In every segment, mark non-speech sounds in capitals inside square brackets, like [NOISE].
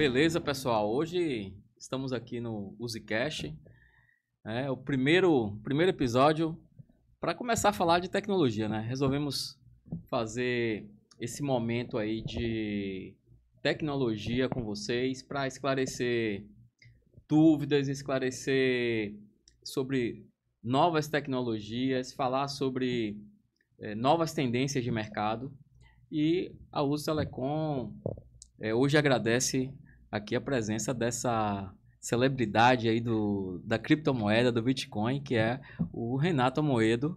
Beleza, pessoal. Hoje estamos aqui no UziCast. Né? É o primeiro, primeiro episódio para começar a falar de tecnologia, né? Resolvemos fazer esse momento aí de tecnologia com vocês para esclarecer dúvidas, esclarecer sobre novas tecnologias, falar sobre é, novas tendências de mercado. E a Uzi Telecom é, hoje agradece aqui a presença dessa celebridade aí do, da criptomoeda, do Bitcoin, que é o Renato Moedo,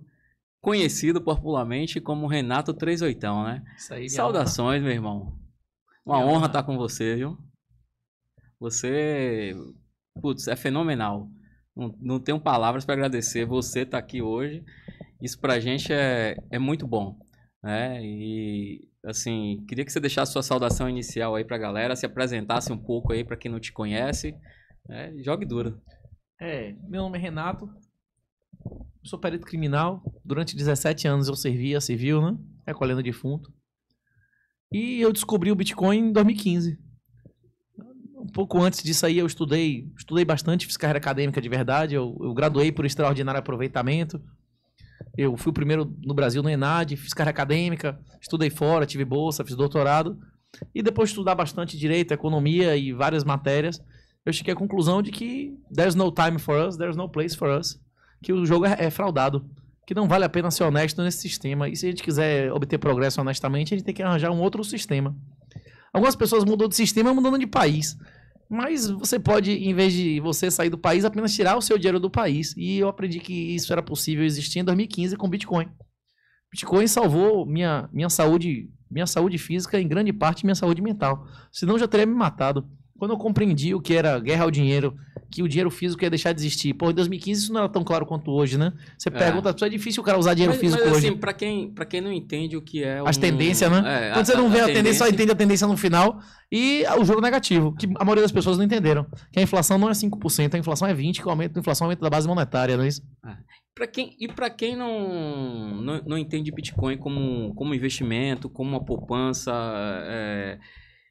conhecido popularmente como Renato 38, né? Isso aí, minha Saudações, alma. meu irmão. Uma minha honra estar com você, viu? Você, putz, é fenomenal. Não, não tenho palavras para agradecer você estar tá aqui hoje. Isso para a gente é, é muito bom, né? E assim, queria que você deixasse sua saudação inicial aí para a galera, se apresentasse um pouco aí para quem não te conhece. É, jogue duro. É, meu nome é Renato, sou perito criminal. Durante 17 anos eu servi a civil, né? Recolhendo defunto. E eu descobri o Bitcoin em 2015. Um pouco antes disso aí eu estudei, estudei bastante, fiz carreira acadêmica de verdade. Eu, eu graduei por extraordinário aproveitamento. Eu fui o primeiro no Brasil no ENAD, fiz carreira acadêmica, estudei fora, tive bolsa, fiz doutorado. E depois de estudar bastante direito, economia e várias matérias, eu cheguei à conclusão de que there's no time for us, there's no place for us, que o jogo é, é fraudado, que não vale a pena ser honesto nesse sistema. E se a gente quiser obter progresso honestamente, a gente tem que arranjar um outro sistema. Algumas pessoas mudou de sistema mudando de país. Mas você pode, em vez de você sair do país, apenas tirar o seu dinheiro do país. E eu aprendi que isso era possível existir em 2015 com Bitcoin. Bitcoin salvou minha, minha saúde, minha saúde física, em grande parte minha saúde mental. Senão eu já teria me matado. Quando eu compreendi o que era guerra ao dinheiro, que o dinheiro físico ia deixar de existir. Pô, em 2015 isso não era tão claro quanto hoje, né? Você é. pergunta, é, difícil o cara usar dinheiro mas, físico mas, assim, para quem, para quem não entende o que é. As um... tendências, né? É, Quando a, você não vê a, a tendência, tendência, só entende a tendência no final e o jogo negativo, que a maioria das pessoas não entenderam. Que a inflação não é 5%, a inflação é 20%, que o aumento da inflação aumenta da base monetária, não é isso? É. Pra quem, e para quem não, não, não, entende Bitcoin como, como investimento, como uma poupança, é,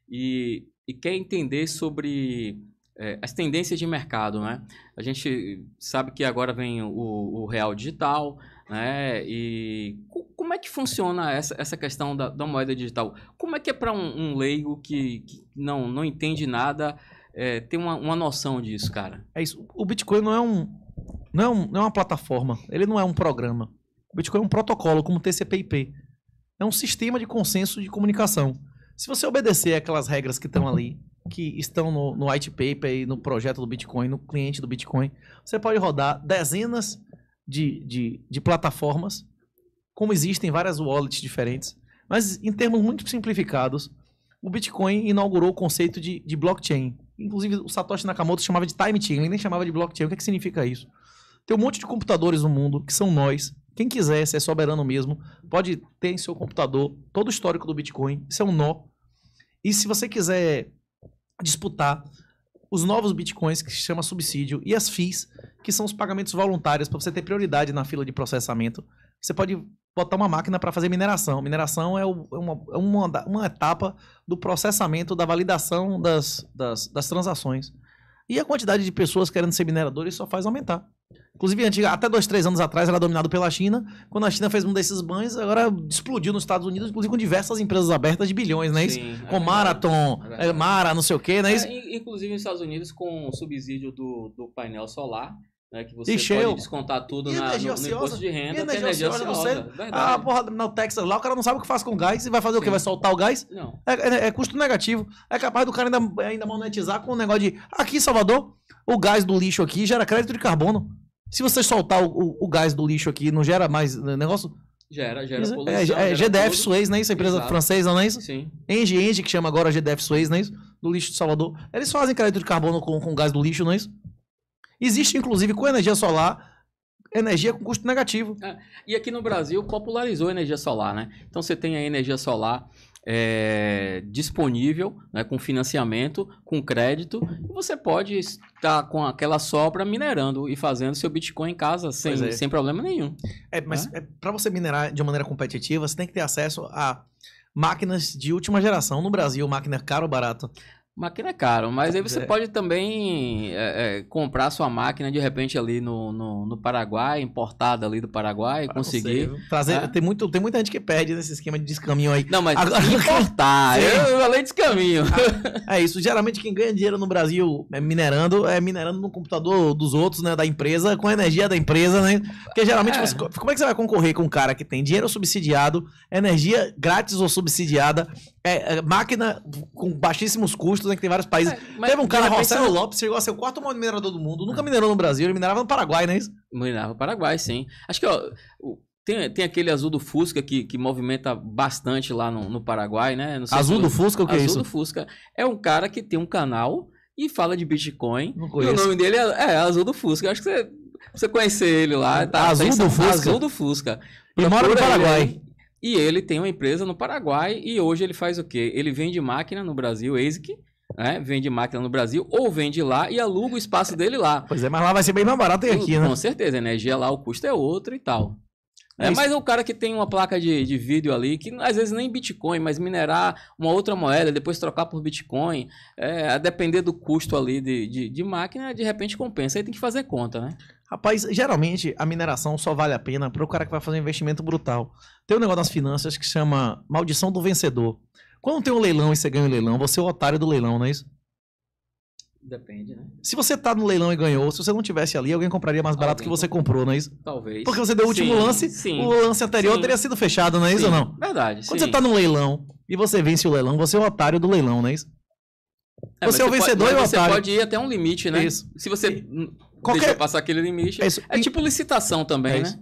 e, e quer entender sobre é, as tendências de mercado, né? A gente sabe que agora vem o, o real digital, né? E como é que funciona essa, essa questão da, da moeda digital? Como é que é para um, um, leigo que, que, não, não entende nada é, ter uma, uma noção disso, cara? É isso. O Bitcoin não é, um, não, é não é uma plataforma, ele não é um programa. O Bitcoin é um protocolo, como o TCP/IP. É um sistema de consenso de comunicação. Se você obedecer aquelas regras que estão ali, que estão no, no white paper e no projeto do Bitcoin, no cliente do Bitcoin, você pode rodar dezenas de, de, de plataformas, como existem várias wallets diferentes. Mas em termos muito simplificados, o Bitcoin inaugurou o conceito de, de blockchain. Inclusive, o Satoshi Nakamoto chamava de time chain, ele nem chamava de blockchain. O que, é que significa isso? Tem um monte de computadores no mundo, que são nós, quem quiser ser é soberano mesmo, pode ter em seu computador todo o histórico do Bitcoin. Isso é um nó. E se você quiser disputar os novos bitcoins que se chama subsídio e as FIIs, que são os pagamentos voluntários para você ter prioridade na fila de processamento. Você pode botar uma máquina para fazer mineração. Mineração é, é uma, é uma, uma etapa do processamento, da validação das, das, das transações. E a quantidade de pessoas querendo ser mineradores só faz aumentar. Inclusive, antiga, até dois, três anos atrás era dominado pela China. Quando a China fez um desses bans, agora explodiu nos Estados Unidos, inclusive com diversas empresas abertas de bilhões, né? Sim, é com é Marathon, é, é Mara, não sei o quê, né? É, inclusive nos Estados Unidos com o subsídio do, do painel solar, né, que você Ixi, pode eu. descontar tudo na, no, no, imposto de renda. E energia, energia ociosa, você, Ah, porra, no Texas lá, o cara não sabe o que faz com gás e vai fazer Sim. o quê? Vai soltar o gás? Não. É, é, é, custo negativo. É capaz do cara ainda, ainda monetizar com um negócio de. Aqui em Salvador, o gás do lixo aqui gera crédito de carbono. Se você soltar o, o, o gás do lixo aqui, não gera mais né, negócio? Gera, gera isso, é, poluição. É, é gera GDF tudo. Suez, não né, é isso? empresa Exato. francesa, não é isso? Sim. Engie, Engie, que chama agora GDF Suez, não é isso? Do lixo de Salvador. Eles fazem crédito de carbono com, com gás do lixo, não é isso? Existe, inclusive, com energia solar, energia com custo negativo. É, e aqui no Brasil popularizou a energia solar, né? Então você tem a energia solar é, disponível, né, com financiamento, com crédito, e você pode estar com aquela sobra minerando e fazendo seu Bitcoin em casa sem, é. sem problema nenhum. É, mas né? é, para você minerar de maneira competitiva, você tem que ter acesso a máquinas de última geração no Brasil, máquina caro ou barato? Máquina é caro, mas aí você é. pode também é, é, comprar sua máquina de repente ali no, no, no Paraguai, importada ali do Paraguai, Para ah, conseguir. Você, né? tem, muito, tem muita gente que perde nesse esquema de descaminho aí. Não, mas Agora, importar, [LAUGHS] eu, eu falei descaminho. Ah, é isso, geralmente quem ganha dinheiro no Brasil é minerando, é minerando no computador dos outros, né, da empresa, com a energia da empresa, né? Porque geralmente, é. você, como é que você vai concorrer com um cara que tem dinheiro subsidiado, energia grátis ou subsidiada, é, máquina com baixíssimos custos, né, que tem vários países. É, Teve um cara, Marcelo Lopes, chegou a ser o quarto maior minerador do mundo, nunca minerou no Brasil, ele minerava no Paraguai, não é isso? Minerava no Paraguai, sim. Acho que, ó, tem, tem aquele azul do Fusca que, que movimenta bastante lá no, no Paraguai, né? azul do Fusca, o que é azul é isso? Azul do Fusca. É um cara que tem um canal e fala de Bitcoin. Não conheço. E o nome dele é, é Azul do Fusca. acho que você, você conhece ele lá. Tá, azul tá do Fusca? Azul do Fusca. Ele mora no Paraguai. Ele, e ele tem uma empresa no Paraguai e hoje ele faz o quê? Ele vende máquina no Brasil, ASIC, né? Vende máquina no Brasil ou vende lá e aluga o espaço dele lá. Pois é, mas lá vai ser bem mais barato que aqui, né? Com certeza, a energia lá, o custo é outro e tal. É, é mas é o cara que tem uma placa de, de vídeo ali, que às vezes nem Bitcoin, mas minerar uma outra moeda, depois trocar por Bitcoin, é, a depender do custo ali de, de, de, máquina, de repente compensa. Aí tem que fazer conta, né? Rapaz, geralmente a mineração só vale a pena para o cara que vai fazer um investimento brutal. Tem um negócio das finanças que chama maldição do vencedor. Quando tem um leilão e você ganha o um leilão, você é o otário do leilão, não é isso? Depende, né? Se você tá no leilão e ganhou, se você não tivesse ali, alguém compraria mais barato alguém que você comprou. não é isso? Talvez. Porque você deu o último sim, lance, sim, o lance anterior sim. teria sido fechado, não é isso ou não? Verdade. Quando você tá no leilão e você vence o leilão, você é o otário do leilão, não é isso? É, você é o vencedor pode, e o você otário. Você pode ir até um limite, né? Isso. Se você Qualquer... passar aquele limite. É, é tipo licitação também, é né?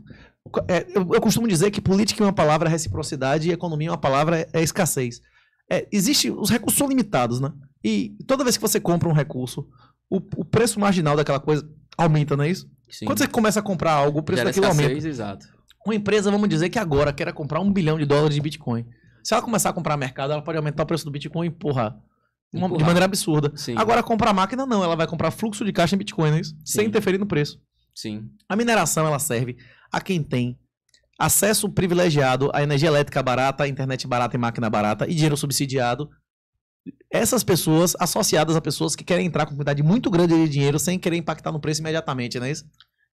É, eu, eu, costumo dizer que política é uma palavra, reciprocidade e economia é uma palavra, é escassez é, existe os recursos são limitados, né? E toda vez que você compra um recurso, o, o preço marginal daquela coisa aumenta, não é isso? Sim. Quando você começa a comprar algo, o preço Gera daquilo escassez, aumenta. Exato. Uma empresa, vamos dizer que agora queira comprar um bilhão de dólares de Bitcoin. Se ela começar a comprar mercado, ela pode aumentar o preço do Bitcoin e porra, uma, de maneira absurda. Sim. Agora, comprar máquina, não. Ela vai comprar fluxo de caixa em Bitcoin, não é isso? Sim. Sem interferir no preço. Sim. A mineração, ela serve a quem tem acesso privilegiado a energia elétrica barata, internet barata e máquina barata e dinheiro subsidiado. Essas pessoas associadas a pessoas que querem entrar com quantidade muito grande de dinheiro sem querer impactar no preço imediatamente, não é isso?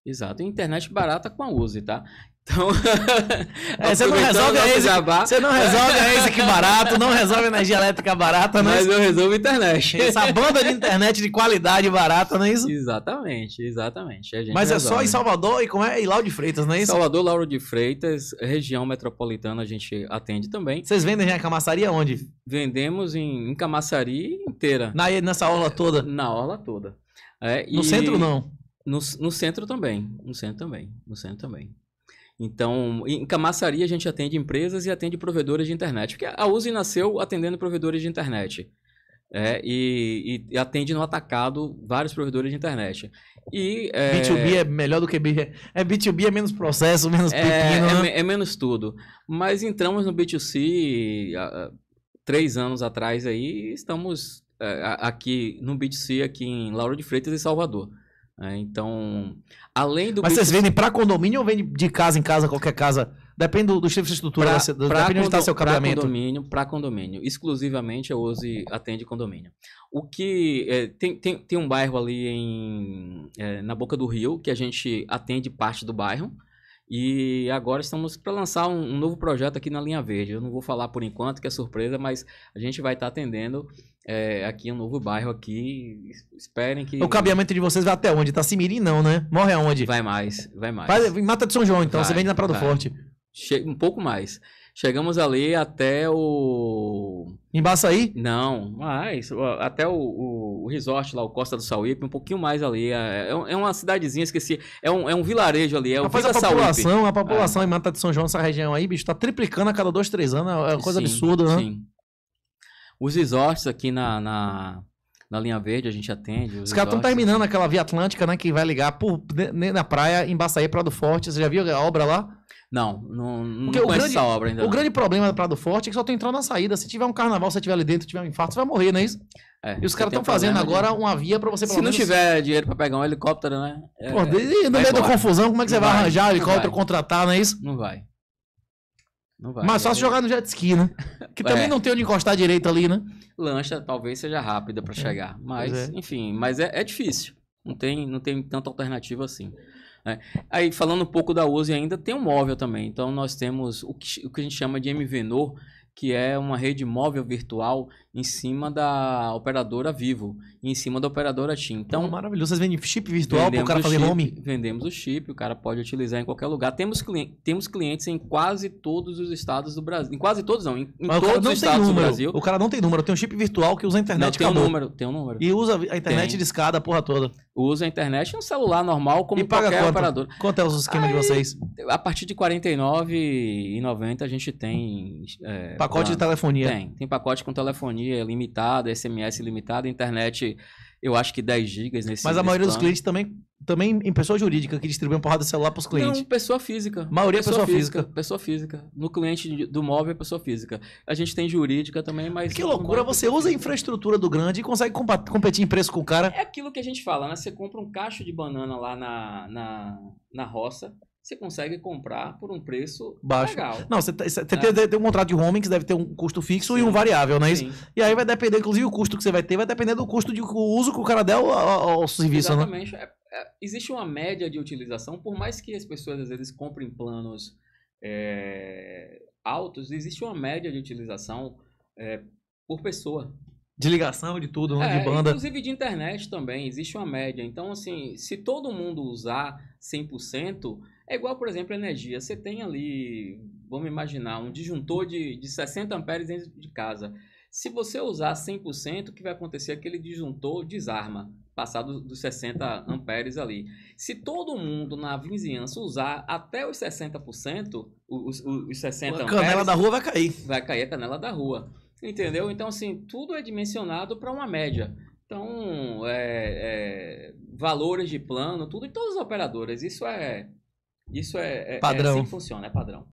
Exato. Internet barata com a Uzi, tá? Então. [LAUGHS] é, você, não resolve a Easy, você não resolve a que barato, não resolve energia elétrica barata, é mas. Mas eu resolvo internet. Essa banda de internet de qualidade barata, não é isso? Exatamente, exatamente. mas resolve. é só em Salvador e, como é, e Lauro de Freitas, não é isso? Salvador, Lauro de Freitas, região metropolitana a gente atende também. Vocês vendem já em onde? Vendemos em, em inteira. Na, nessa orla toda? Na orla toda. É, no e... centro não? No, no centro também. No centro também. No centro também. Então, em Camaçari a gente atende empresas e atende provedores de internet. Porque a Uzi nasceu atendendo provedores de internet. É, e, e, atende no atacado vários provedores de internet. E, é, B2B é melhor do que B. É B2B é, é menos processo, menos é, é né? é, menos tudo. Mas entramos no B2C há, ah, ah, três anos atrás aí e estamos é, aqui no B2C aqui em Lauro de Freitas e Salvador. É, então, além do. Mas vocês vendem para condomínio ou vendem de casa em casa, qualquer casa? Depende do, tipo de estrutura, pra, você, pra depende onde está seu cabramento. Para condomínio, para condomínio. Exclusivamente a Uzi atende condomínio. O que. É, tem, tem, tem um bairro ali em, é, na boca do rio que a gente atende parte do bairro. E agora estamos para lançar um, um, novo projeto aqui na Linha Verde. Eu não vou falar por enquanto, que é surpresa, mas a gente vai estar tá atendendo é, aqui um novo bairro aqui. Esperem que. O cabeamento de vocês vai até onde? Tá Simirim, não, né? Morre aonde? Vai mais, vai mais. Vai, mata de São João, então. Vai, você vende na Prado Forte. Chega Um pouco mais. Chegamos ali até o. Embaçaí? Não, mas até o, o, o, resort lá, o Costa do Sauípe, um pouquinho mais ali. É, é, é uma cidadezinha, esqueci. É um, é um vilarejo ali. É Rapaz, Vila a população, Sauípe. a população é. em Mata de São João, essa região aí, bicho, tá triplicando a cada dois, três anos. É uma coisa sim, absurda, né? Sim. Os resorts aqui na, na na linha verde a gente atende. Os, caras estão terminando aquela Via Atlântica, né? Que vai ligar por, na praia, em Baçaí, do Forte. Você já viu a obra lá? Não, não, não conheço grande, essa obra ainda. O não. grande problema da Prado do Forte é que só tem entrada na saída. Se tiver um carnaval, se tiver ali dentro, tiver um infarto, você vai morrer, não é isso? É, e os caras estão fazendo de... agora uma via para você... Se não tiver dinheiro para pegar um helicóptero, né? É, Pô, no meio da confusão, como é que não você vai, vai arranjar helicóptero, vai. contratar, não é isso? Não vai. Não vai. Mas só se é. jogar no jet ski, né? [LAUGHS] Que também é. não tem onde encostar direito ali, né? Lancha talvez seja rápida para é. chegar. Mas, enfim, mas é, é difícil. Não tem, não tem tanta alternativa assim. Né? Aí, falando um pouco da USE ainda, tem um móvel também. Então, nós temos o que, o que a gente chama de MVNO, que é uma rede móvel virtual em cima da operadora Vivo e em cima da operadora TIM. Então, maravilhoso. Vocês vendem chip virtual para o cara fazer home? Vendemos o chip, o cara pode utilizar em qualquer lugar. Temos, clientes, temos clientes em quase todos os estados do Brasil. Em quase todos, não. Em, em todos não os estados número. do Brasil. O cara não tem número. Tem um chip virtual que usa a internet. Não, tem um número. Tem um número. E usa a internet tem. de escada a porra toda. Usa a internet no celular normal, como e paga qualquer operador. Quanto é o esquema Aí, de vocês? A partir de R$ 49,90 a gente tem... É, pacote de telefonia. Tem. Tem pacote com telefonia telefonia é limitada, SMS é limitada, internet, eu acho que 10 gigas nesse Mas a maioria plano. dos clientes também, também em pessoa jurídica que distribui uma porrada de celular para os clientes. Não, pessoa física. A maioria é pessoa, pessoa física. física. Pessoa física. No cliente do móvel é pessoa física. A gente tem jurídica também, mas... Que loucura, você usa a infraestrutura do grande e consegue competir em preço com o cara. É aquilo que a gente fala, né? Você compra um cacho de banana lá na, na, na roça você consegue comprar por um preço baixo. Legal. Não, você, você tá, é. Né? tem, tem, um contrato de homing que deve ter um custo fixo Sim. e um variável, não é isso? E aí vai depender, inclusive, o custo que você vai ter, vai depender do custo de uso que o cara der ao, ao serviço. Né? Exatamente. Né? É, é, existe uma média de utilização, por mais que as pessoas às vezes comprem planos é, altos, existe uma média de utilização é, por pessoa. De ligação, de tudo, né? de é, banda. Inclusive de internet também, existe uma média. Então, assim, se todo mundo usar 100%, é igual, por exemplo, a energia. Você tem ali, vamos imaginar, um disjuntor de, de 60 amperes dentro de casa. Se você usar 100%, o que vai acontecer? Aquele disjuntor desarma, passado dos 60 amperes ali. Se todo mundo na vizinhança usar até os 60%, os, os, os 60 amperes... A canela da rua vai cair. Vai cair a canela da rua. Entendeu? Então, assim, tudo é dimensionado para uma média. Então, é, é, valores de plano, tudo em todas as operadoras. Isso é isso é, é padrão. É assim que funciona, é padrão.